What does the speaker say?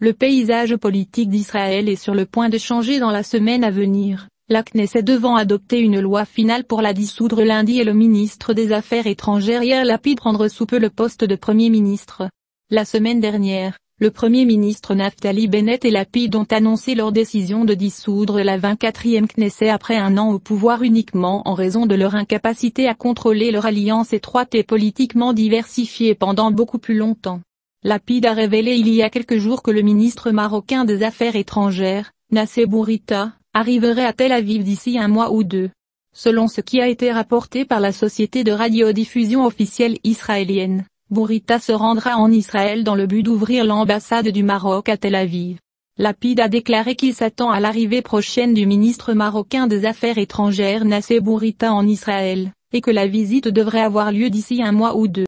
Le paysage politique d'Israël est sur le point de changer dans la semaine à venir. La Knesset devant adopter une loi finale pour la dissoudre lundi et le ministre des Affaires étrangères Yair Lapid prendre sous peu le poste de Premier ministre. La semaine dernière, le Premier ministre Naftali Bennett et Lapid ont annoncé leur décision de dissoudre la 24e Knesset après un an au pouvoir uniquement en raison de leur incapacité à contrôler leur alliance étroite et politiquement diversifiée pendant beaucoup plus longtemps. Lapid a révélé il y a quelques jours que le ministre marocain des Affaires étrangères, Nasser Bourita, arriverait à Tel Aviv d'ici un mois ou deux. Selon ce qui a été rapporté par la société de radiodiffusion officielle israélienne, Bourita se rendra en Israël dans le but d'ouvrir l'ambassade du Maroc à Tel Aviv. Lapide a déclaré qu'il s'attend à l'arrivée prochaine du ministre marocain des Affaires étrangères Nasser Bourita en Israël, et que la visite devrait avoir lieu d'ici un mois ou deux.